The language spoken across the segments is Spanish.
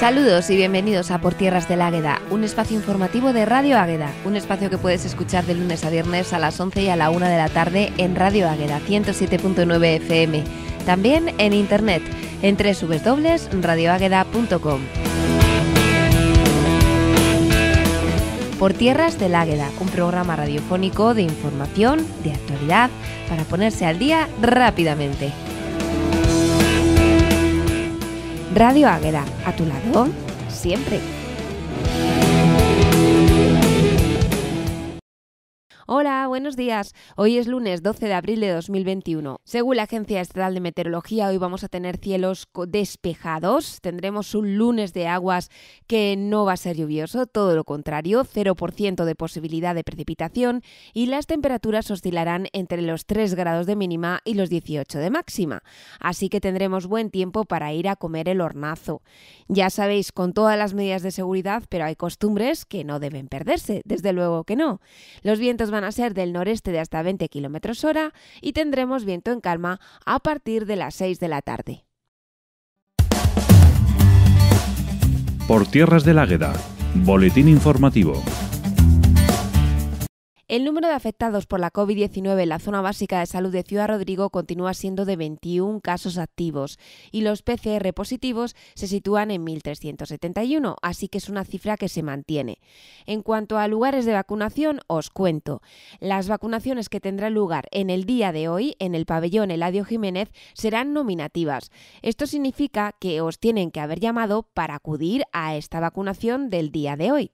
Saludos y bienvenidos a Por Tierras del Águeda, un espacio informativo de Radio Águeda, un espacio que puedes escuchar de lunes a viernes a las 11 y a la 1 de la tarde en Radio Águeda 107.9 FM, también en internet en www.radioagueda.com. Por Tierras del Águeda, un programa radiofónico de información, de actualidad, para ponerse al día rápidamente. Radio Águeda, a tu lado, siempre. Hola, buenos días. Hoy es lunes 12 de abril de 2021. Según la Agencia Estatal de Meteorología, hoy vamos a tener cielos despejados. Tendremos un lunes de aguas que no va a ser lluvioso, todo lo contrario, 0% de posibilidad de precipitación y las temperaturas oscilarán entre los 3 grados de mínima y los 18 de máxima. Así que tendremos buen tiempo para ir a comer el hornazo. Ya sabéis, con todas las medidas de seguridad, pero hay costumbres que no deben perderse, desde luego que no. Los vientos van a ser del noreste de hasta 20 km hora y tendremos viento en calma a partir de las 6 de la tarde. Por Tierras del Águeda, Boletín Informativo. El número de afectados por la COVID-19 en la zona básica de salud de Ciudad Rodrigo continúa siendo de 21 casos activos y los PCR positivos se sitúan en 1.371, así que es una cifra que se mantiene. En cuanto a lugares de vacunación, os cuento. Las vacunaciones que tendrán lugar en el día de hoy en el pabellón Eladio Jiménez serán nominativas. Esto significa que os tienen que haber llamado para acudir a esta vacunación del día de hoy.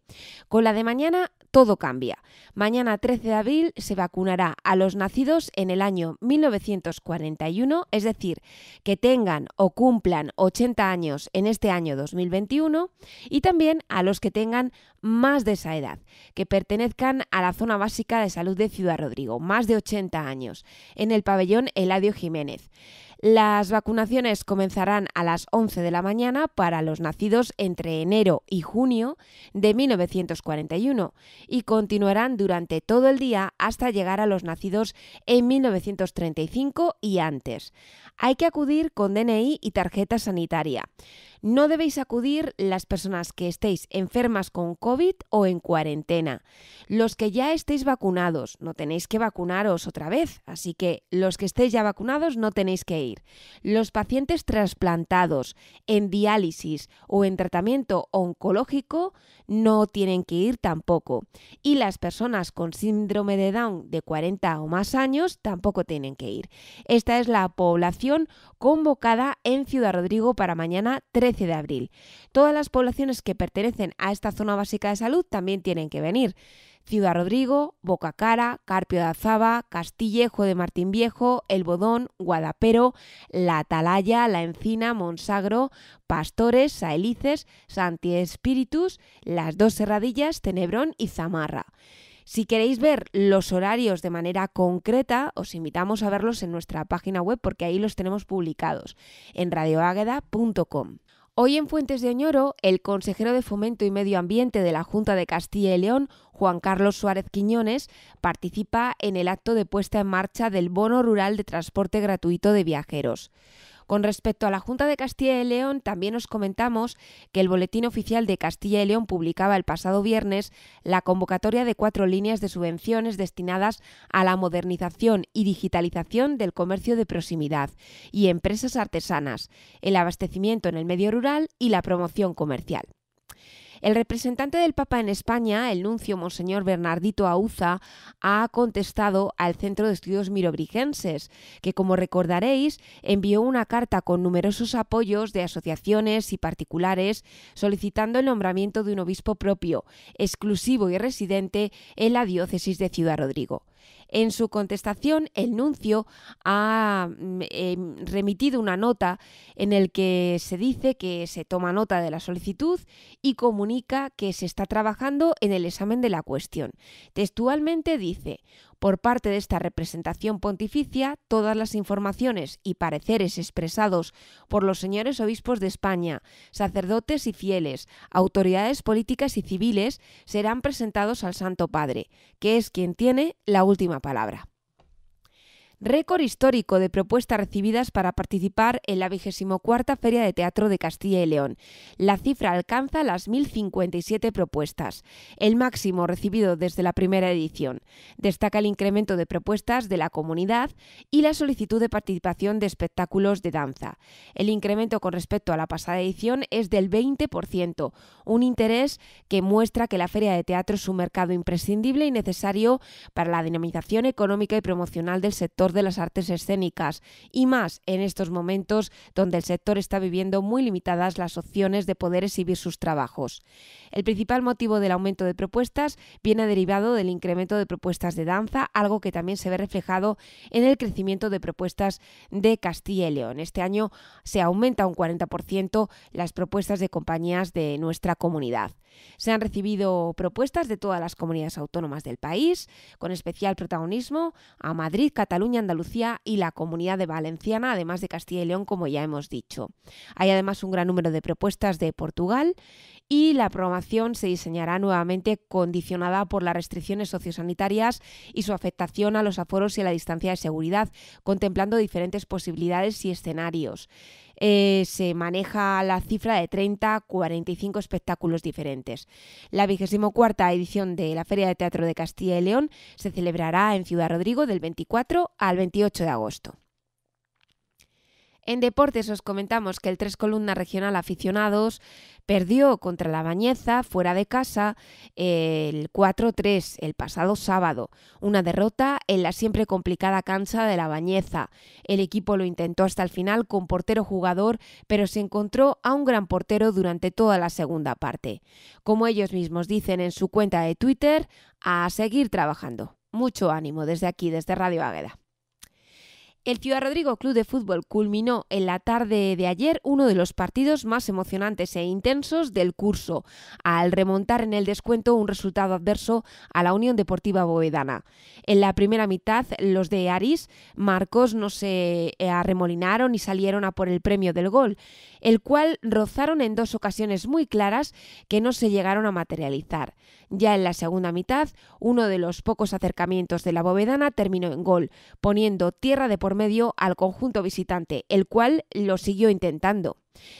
Con la de mañana todo cambia. Mañana 13 de abril se vacunará a los nacidos en el año 1941, es decir, que tengan o cumplan 80 años en este año 2021, y también a los que tengan más de esa edad, que pertenezcan a la zona básica de salud de Ciudad Rodrigo, más de 80 años, en el pabellón Eladio Jiménez. Las vacunaciones comenzarán a las 11 de la mañana para los nacidos entre enero y junio de 1941 y continuarán durante todo el día hasta llegar a los nacidos en 1935 y antes. Hay que acudir con DNI y tarjeta sanitaria. No debéis acudir las personas que estéis enfermas con COVID o en cuarentena. Los que ya estéis vacunados, no tenéis que vacunaros otra vez, así que los que estéis ya vacunados no tenéis que ir. Los pacientes trasplantados, en diálisis o en tratamiento oncológico, no tienen que ir tampoco. Y las personas con síndrome de Down de 40 o más años tampoco tienen que ir. Esta es la población convocada en Ciudad Rodrigo para mañana 13 de abril. Todas las poblaciones que pertenecen a esta zona básica de salud también tienen que venir. Ciudad Rodrigo, Boca Cara, Carpio de Azaba, Castillejo de Martín Viejo, El Bodón, Guadapero, La Atalaya, La Encina, Monsagro, Pastores, Saelices, Santi Espíritus, Las Dos Serradillas, Tenebrón y Zamarra. Si queréis ver los horarios de manera concreta, os invitamos a verlos en nuestra página web porque ahí los tenemos publicados en radioágueda.com. Hoy en Fuentes de Oñoro, el consejero de Fomento y Medio Ambiente de la Junta de Castilla y León, Juan Carlos Suárez Quiñones, participa en el acto de puesta en marcha del Bono Rural de Transporte Gratuito de Viajeros. Con respecto a la Junta de Castilla y León, también os comentamos que el Boletín Oficial de Castilla y León publicaba el pasado viernes la convocatoria de cuatro líneas de subvenciones destinadas a la modernización y digitalización del comercio de proximidad y empresas artesanas, el abastecimiento en el medio rural y la promoción comercial. El representante del Papa en España, el nuncio Monseñor Bernardito Auza, ha contestado al Centro de Estudios Mirobrigenses, que como recordaréis envió una carta con numerosos apoyos de asociaciones y particulares solicitando el nombramiento de un obispo propio, exclusivo y residente en la diócesis de Ciudad Rodrigo. En su contestación, el nuncio ha mm, eh, remitido una nota en el que se dice que se toma nota de la solicitud y comunica que se está trabajando en el examen de la cuestión. Textualmente dice, por parte de esta representación pontificia, todas las informaciones y pareceres expresados por los señores obispos de España, sacerdotes y fieles, autoridades políticas y civiles serán presentados al Santo Padre, que es quien tiene la última palabra récord histórico de propuestas recibidas para participar en la 24 Feria de Teatro de Castilla y León. La cifra alcanza las 1.057 propuestas, el máximo recibido desde la primera edición. Destaca el incremento de propuestas de la comunidad y la solicitud de participación de espectáculos de danza. El incremento con respecto a la pasada edición es del 20%, un interés que muestra que la Feria de Teatro es un mercado imprescindible y necesario para la dinamización económica y promocional del sector de las artes escénicas y más en estos momentos donde el sector está viviendo muy limitadas las opciones de poder exhibir sus trabajos. El principal motivo del aumento de propuestas viene derivado del incremento de propuestas de danza, algo que también se ve reflejado en el crecimiento de propuestas de Castilla y León. Este año se aumenta un 40% las propuestas de compañías de nuestra comunidad. Se han recibido propuestas de todas las comunidades autónomas del país, con especial protagonismo a Madrid, Cataluña, Andalucía y la Comunidad de Valenciana, además de Castilla y León, como ya hemos dicho. Hay además un gran número de propuestas de Portugal y la programación se diseñará nuevamente condicionada por las restricciones sociosanitarias y su afectación a los aforos y a la distancia de seguridad, contemplando diferentes posibilidades y escenarios. Eh, se maneja la cifra de 30 45 espectáculos diferentes. La 24 edición de la Feria de Teatro de Castilla y León se celebrará en Ciudad Rodrigo del 24 al 28 de agosto. En deportes os comentamos que el Tres columna Regional Aficionados perdió contra la Bañeza fuera de casa el 4-3 el pasado sábado. Una derrota en la siempre complicada cancha de la Bañeza. El equipo lo intentó hasta el final con portero jugador, pero se encontró a un gran portero durante toda la segunda parte. Como ellos mismos dicen en su cuenta de Twitter, a seguir trabajando. Mucho ánimo desde aquí, desde Radio Águeda. El Ciudad Rodrigo Club de Fútbol culminó en la tarde de ayer uno de los partidos más emocionantes e intensos del curso, al remontar en el descuento un resultado adverso a la Unión Deportiva Bovedana. En la primera mitad, los de Aris Marcos no se arremolinaron y salieron a por el premio del gol, el cual rozaron en dos ocasiones muy claras que no se llegaron a materializar. Ya en la segunda mitad, uno de los pocos acercamientos de la Bovedana terminó en gol, poniendo tierra de por medio al conjunto visitante, el cual lo siguió intentando.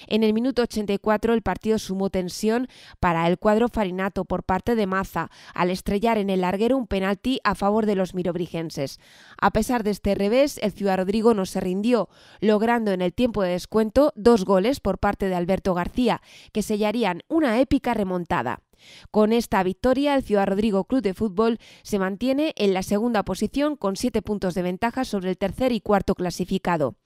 En el minuto 84 el partido sumó tensión para el cuadro Farinato por parte de Maza al estrellar en el larguero un penalti a favor de los mirobrigenses. A pesar de este revés, el Ciudad Rodrigo no se rindió, logrando en el tiempo de descuento dos goles por parte de Alberto García, que sellarían una épica remontada. Con esta victoria, el Ciudad Rodrigo Club de Fútbol se mantiene en la segunda posición con siete puntos de ventaja sobre el tercer y cuarto clasificado.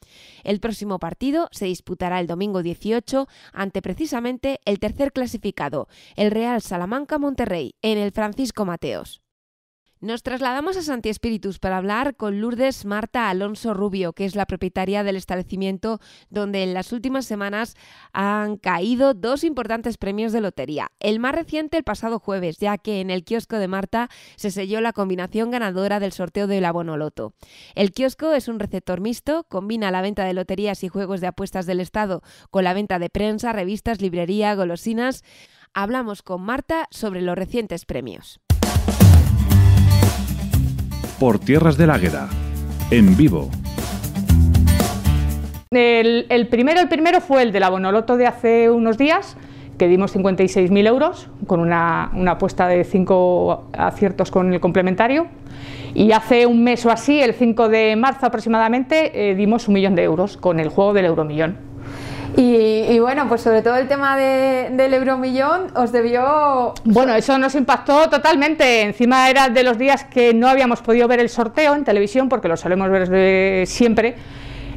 El próximo partido se disputará el domingo 18 ante precisamente el tercer clasificado, el Real Salamanca Monterrey, en el Francisco Mateos. Nos trasladamos a Santi Espíritus para hablar con Lourdes Marta Alonso Rubio, que es la propietaria del establecimiento donde en las últimas semanas han caído dos importantes premios de lotería. El más reciente el pasado jueves, ya que en el kiosco de Marta se selló la combinación ganadora del sorteo del Loto. El kiosco es un receptor mixto, combina la venta de loterías y juegos de apuestas del Estado con la venta de prensa, revistas, librería, golosinas. Hablamos con Marta sobre los recientes premios por Tierras del Águeda, en vivo. El, primero, el primero fue el de la Bonoloto de hace unos días, que dimos 56.000 euros con una, apuesta de 5 aciertos con el complementario. Y hace un mes o así, el 5 de marzo aproximadamente, eh, dimos un millón de euros con el juego del Euromillón. Y, bueno, pues sobre todo el tema de, del euromillón os debió... Bueno, eso nos impactó totalmente. Encima era de los días que no habíamos podido ver el sorteo en televisión, porque lo solemos ver siempre.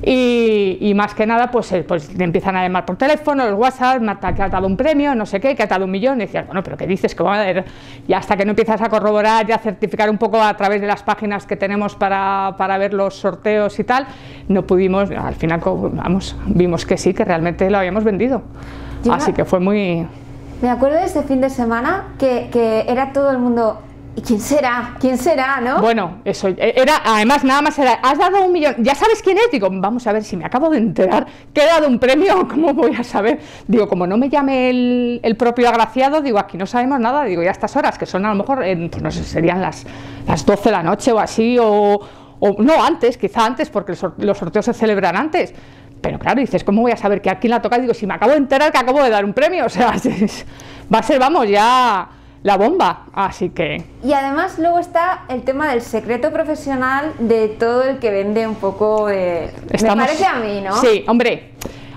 Y, más que nada, pues, eh, pues empiezan a llamar por teléfono, los WhatsApp, que ha dado un premio, no sé qué, que ha dado un millón, y decías, bueno, pero ¿qué dices? Que va a ver Y hasta que no empiezas a corroborar ya a certificar un poco a través de las páginas que tenemos para, para ver los sorteos y tal, no pudimos, al final vamos, vimos que sí, que realmente lo habíamos vendido. Así que fue muy... Me acuerdo de este fin de semana que, era todo el mundo ¿Y quién será? ¿Quién será, no? Bueno, eso e, era, además nada más era, has dado un millón, ya sabes quién es, digo, vamos a ver si me acabo de enterar que he dado un premio, ¿cómo voy a saber? Digo, como no me llame el, el propio agraciado, digo, aquí no sabemos nada, digo, ya estas horas, que son a lo mejor, pues no sé, serían las, las 12 de la noche o así, o, no antes, quizá antes, porque los sorteos se celebran antes. Pero claro, dices, ¿cómo voy a saber que a quién la toca? Digo, si me acabo de enterar que acabo de dar un premio, o sea, va a ser, vamos, ya la bomba, así que... Y además luego está el tema del secreto profesional de todo el que vende un poco de... Me parece a mí, ¿no? Sí, hombre,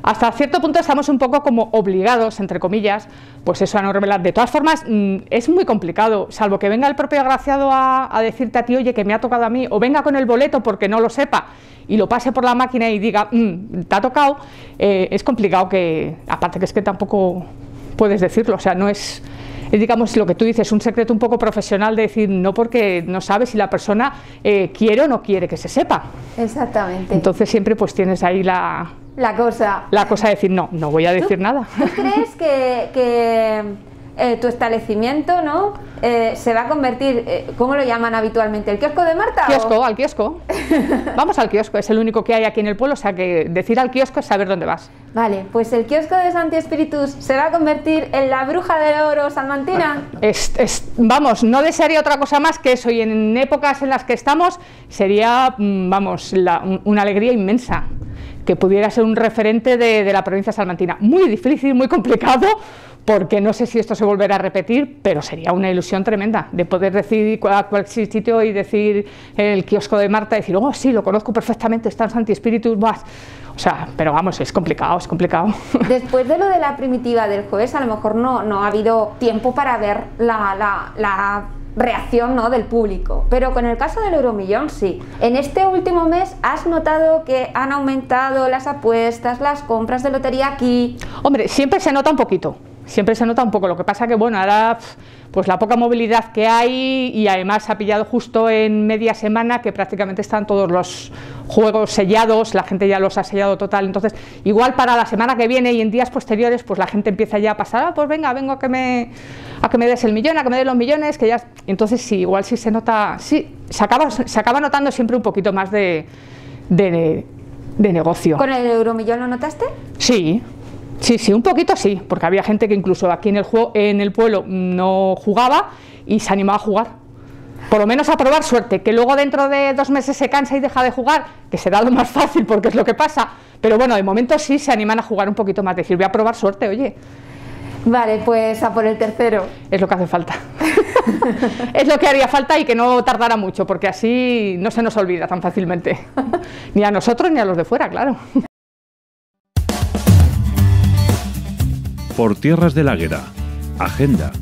hasta cierto punto estamos un poco como obligados, entre comillas, pues eso a no revelar. De todas formas, mm, es muy complicado, salvo que venga el propio agraciado a, decirte a ti, oye, que me ha tocado a mí, o venga con el boleto porque no lo sepa y lo pase por la máquina y diga, mm, te ha tocado, eh, es complicado que, aparte que es que tampoco puedes decirlo, o sea, no es, es, digamos lo que tú dices, un secreto un poco profesional de decir no porque no sabes si la persona eh, quiere o no quiere que se sepa. Exactamente. Entonces siempre pues tienes ahí la, la cosa. La cosa de decir, no, no voy a decir nada. ¿Tú crees que, eh, tu establecimiento no eh, se va a convertir, eh, ¿cómo lo llaman habitualmente? ¿El kiosco de Marta? Kiosco, al kiosco. Vamos al kiosco, es el único que hay aquí en el pueblo, o sea que decir al kiosco es saber dónde vas. Vale, pues el kiosco de Santi Espíritus se va a convertir en la bruja del oro salmantina. Es, vamos, no desearía otra cosa más que eso y en épocas en las que estamos sería, mm, vamos, una alegría inmensa que pudiera ser un referente de, de la provincia salmantina. Muy difícil, muy complicado, porque no sé si esto se volverá a repetir, pero sería una ilusión tremenda de poder decir a cualquier sitio y decir el kiosco de Marta, decir, oh, sí, lo conozco perfectamente, está en Santi Espíritus, más. O sea, pero vamos, es complicado, es complicado. Después de lo de la primitiva del jueves, a lo mejor no, no ha habido tiempo para ver la reacción ¿no? del público. Pero con el caso del Euromillón sí. En este último mes has notado que han aumentado las apuestas, las compras de lotería aquí. Hombre, siempre se nota un poquito siempre se nota un poco. Lo que pasa que, bueno, ahora pues la poca movilidad que hay y además ha pillado justo en media semana que prácticamente están todos los juegos sellados, la gente ya los ha sellado total, entonces igual para la semana que viene y en días posteriores pues la gente empieza ya a pasar, ah, pues venga, vengo a que me a que me des el millón, a que me des los millones, que ya entonces sí, igual sí se nota, sí, se acaba se acaba notando siempre un poquito más de de, de negocio. ¿Con el euromillón lo notaste? Sí. Sí, sí, un poquito sí, porque había gente que incluso aquí en el, en el pueblo mm, no jugaba y se animaba a jugar. Por lo menos a probar suerte, que luego dentro de dos meses se cansa y deja de jugar, que será lo más fácil porque es lo que pasa. Pero bueno, de momento sí se animan a jugar un poquito más, decir, voy a probar suerte, oye. Vale, pues a por el tercero. Es lo que hace falta. es lo que haría falta y que no tardara mucho, porque así no se nos olvida tan fácilmente. ni a nosotros ni a los de fuera, claro. por Tierras de la Guerra. Agenda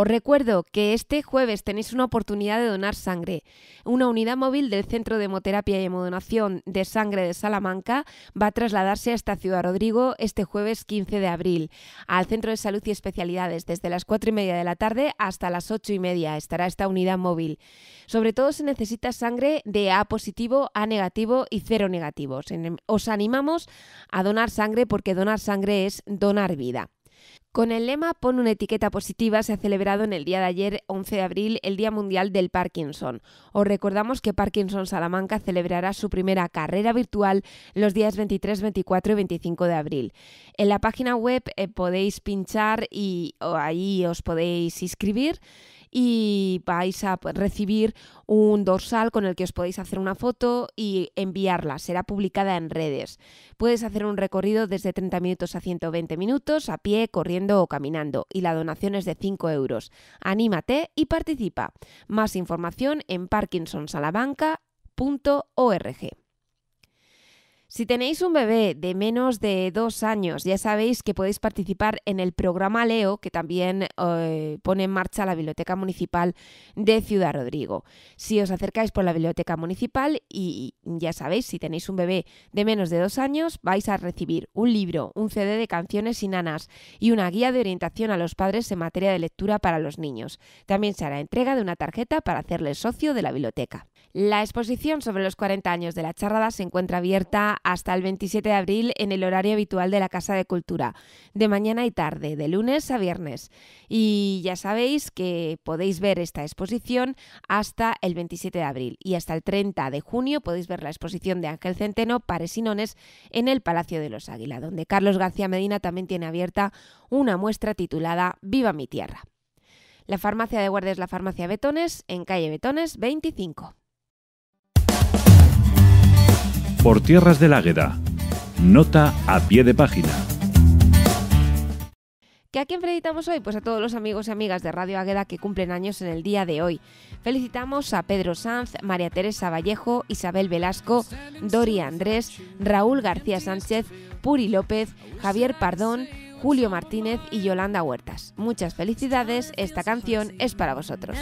os recuerdo que este jueves tenéis una oportunidad de donar sangre. Una unidad móvil del Centro de Hemoterapia y Hemodonación de Sangre de Salamanca va a trasladarse a ciudad Rodrigo este jueves 15 de abril al Centro de Salud y Especialidades desde las 4 y media de la tarde hasta las 8 y media. Estará esta unidad móvil. Sobre todo se necesita sangre de A positivo, A negativo y cero negativos. Os animamos a donar sangre porque donar sangre es donar vida. Con el lema Pon una etiqueta positiva se ha celebrado en el día de ayer, 11 de abril, el Día Mundial del Parkinson. Os recordamos que Parkinson Salamanca celebrará su primera carrera virtual los días 23, 24 y 25 de abril. En la página web eh, podéis pinchar y ahí os podéis inscribir y vais a recibir un dorsal con el que os podéis hacer una foto y enviarla. Será publicada en redes. Puedes hacer un recorrido desde 30 minutos a 120 minutos, a pie, corriendo o caminando. Y la donación es de 5 euros. Anímate y participa. Más información en parkinsonsalabanca.org. Si tenéis un bebé de menos de dos años, ya sabéis que podéis participar en el programa Leo, que también eh, pone en marcha la Biblioteca Municipal de Ciudad Rodrigo. Si os acercáis por la Biblioteca Municipal y ya sabéis, si tenéis un bebé de menos de dos años, vais a recibir un libro, un CD de canciones y nanas y una guía de orientación a los padres en materia de lectura para los niños. También se hará entrega de una tarjeta para hacerle socio de la biblioteca. La exposición sobre los 40 años de la charrada se encuentra abierta hasta el 27 de abril en el horario habitual de la Casa de Cultura, de mañana y tarde, de lunes a viernes. Y ya sabéis que podéis ver esta exposición hasta el 27 de abril y hasta el 30 de junio podéis ver la exposición de Ángel Centeno, Pares y en el Palacio de los Águila, donde Carlos García Medina también tiene abierta una muestra titulada Viva mi tierra. La farmacia de guardia es la farmacia Betones, en calle Betones 25 por Tierras del Águeda. Nota a pie de página. ¿Que ¿A quién felicitamos hoy? Pues a todos los amigos y amigas de Radio Águeda que cumplen años en el día de hoy. Felicitamos a Pedro Sanz, María Teresa Vallejo, Isabel Velasco, Dori Andrés, Raúl García Sánchez, Puri López, Javier Pardón, Julio Martínez y Yolanda Huertas. Muchas felicidades, esta canción es para vosotros.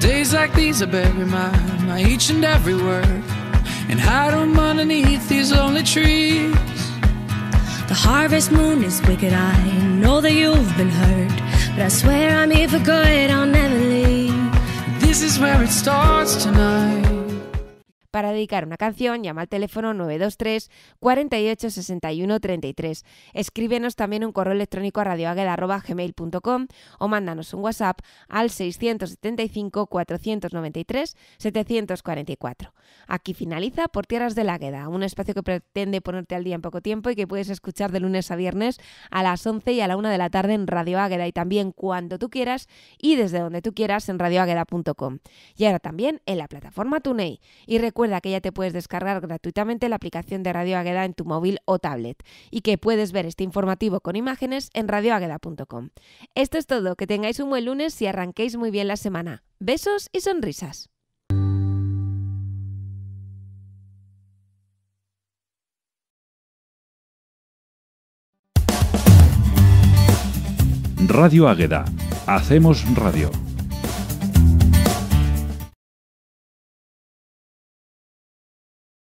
Days like these I bear my mind my each and every word And hide them underneath these lonely trees The harvest moon is wicked, I know that you've been hurt But I swear I'm here for good, I'll never leave This is where it starts tonight Para dedicar una canción, llama al teléfono 923 48 61 33. Escríbenos también un correo electrónico a radioagueda.gmail.com o mándanos un WhatsApp al 675 493 744. Aquí finaliza Por Tierras de la Águeda, un espacio que pretende ponerte al día en poco tiempo y que puedes escuchar de lunes a viernes a las 11 y a la 1 de la tarde en Radio Águeda y también cuando tú quieras y desde donde tú quieras en radioagueda.com. Y ahora también en la plataforma TuneIn. Y recuerda Recuerda que ya te puedes descargar gratuitamente la aplicación de Radio Águeda en tu móvil o tablet y que puedes ver este informativo con imágenes en radioagueda.com. Esto es todo, que tengáis un buen lunes y arranquéis muy bien la semana. Besos y sonrisas. Radio Águeda. Hacemos radio.